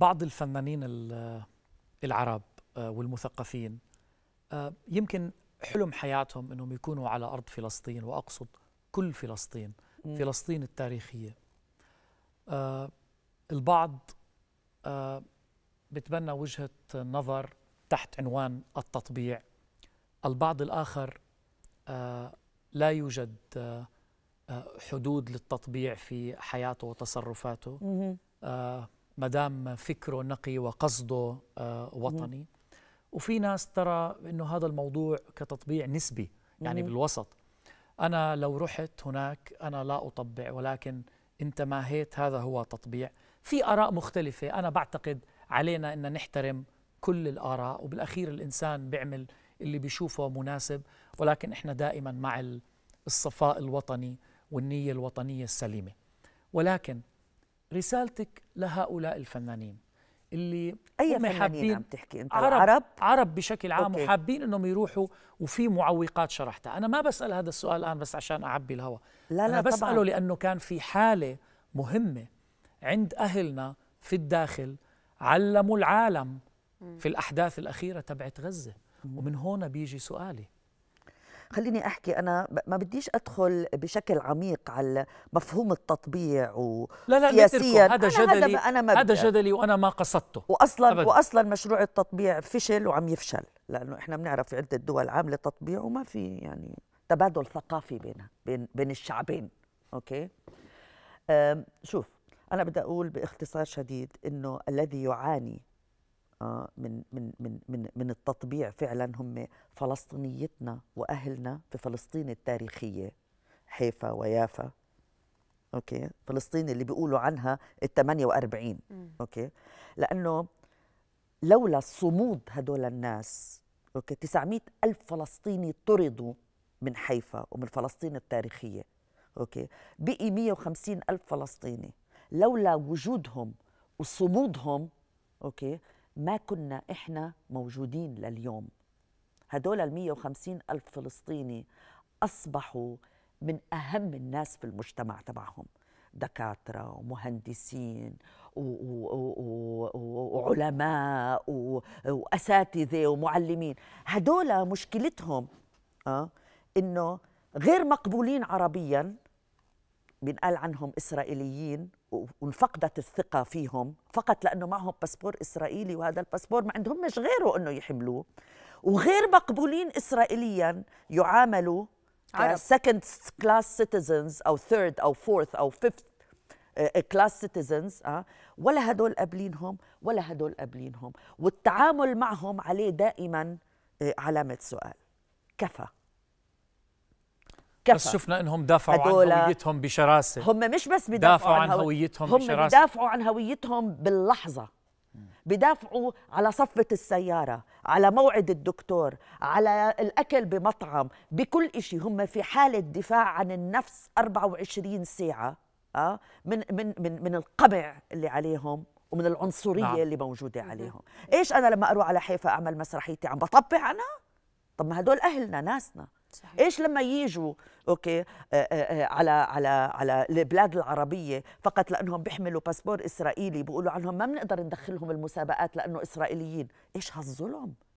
بعض الفنانين العرب آه، والمثقفين آه، يمكن حلم حياتهم انهم يكونوا على ارض فلسطين واقصد كل فلسطين فلسطين التاريخيه آه، البعض بتبنى وجهه نظر تحت عنوان التطبيع البعض الاخر لا يوجد حدود للتطبيع في حياته وتصرفاته ما دام فكره نقي وقصده آه، وطني وفي ناس ترى انه هذا الموضوع كتطبيع نسبي يعني بالوسط انا لو رحت هناك انا لا اطبع ولكن انت ماهيت هذا هو تطبيع في اراء مختلفه انا بعتقد علينا ان نحترم كل الاراء وبالاخير الانسان بيعمل اللي بيشوفه مناسب ولكن احنا دائما مع الصفاء الوطني والنيه الوطنيه السليمه ولكن رسالتك لهؤلاء الفنانين اللي اي فنانين حابين عم تحكي انت عرب العرب عرب بشكل عام أوكي. وحابين انهم يروحوا وفي معوقات شرحتها انا ما بسال هذا السؤال الان بس عشان اعبي الهواء لا لا انا بساله طبعاً. لانه كان في حاله مهمه عند اهلنا في الداخل علموا العالم في الاحداث الاخيره تبعت غزه ومن هون بيجي سؤالي خليني احكي انا ما بديش ادخل بشكل عميق على مفهوم التطبيع و لا لا سياسيا هذا جدلي أنا ما هذا جدلي وانا ما قصدته واصلا أبداً. واصلا مشروع التطبيع فشل وعم يفشل لانه احنا بنعرف في عده دول عامله تطبيع وما في يعني تبادل ثقافي بينها بين بين الشعبين اوكي شوف انا بدي اقول باختصار شديد انه الذي يعاني من من من من من التطبيع فعلا هم فلسطينيتنا واهلنا في فلسطين التاريخيه حيفا ويافا اوكي فلسطين اللي بيقولوا عنها ال 48 اوكي لانه لولا صمود هدول الناس اوكي 900 الف فلسطيني طردوا من حيفا ومن فلسطين التاريخيه اوكي بقي 150 الف فلسطيني لولا وجودهم وصمودهم اوكي ما كنا إحنا موجودين لليوم هدول ال وخمسين ألف فلسطيني أصبحوا من أهم الناس في المجتمع تبعهم دكاترة ومهندسين وعلماء وأساتذة ومعلمين هدول مشكلتهم آه إنه غير مقبولين عربياً بنقال عنهم إسرائيليين وانفقدت الثقة فيهم فقط لأنه معهم باسبور إسرائيلي وهذا الباسبور ما عندهمش غيره أنه يحملوه وغير مقبولين إسرائيليا يعاملوا سكند كلاس سيتيزنز أو third أو فورث أو فيفث كلاس سيتيزنز اه ولا هدول قابلينهم ولا هدول قابلينهم والتعامل معهم عليه دائما آه، علامه سؤال كفى كفى بس شفنا انهم دافعوا عن هويتهم بشراسه هم مش بس بدافعوا عن, عن هويتهم هم بشراسه هم بدافعوا عن هويتهم باللحظه بدافعوا على صفة السيارة على موعد الدكتور على الأكل بمطعم بكل إشي هم في حالة دفاع عن النفس 24 ساعة آه من, من, من, من القمع اللي عليهم ومن العنصرية نعم. اللي موجودة عليهم إيش أنا لما أروح على حيفا أعمل مسرحيتي عم بطبع أنا؟ طب ما هدول أهلنا ناسنا صحيح. ايش لما يجوا اوكي آآ آه، آآ آه، آه، على على على البلاد العربيه فقط لانهم بيحملوا باسبور اسرائيلي بيقولوا عنهم ما بنقدر ندخلهم المسابقات لانه اسرائيليين ايش هالظلم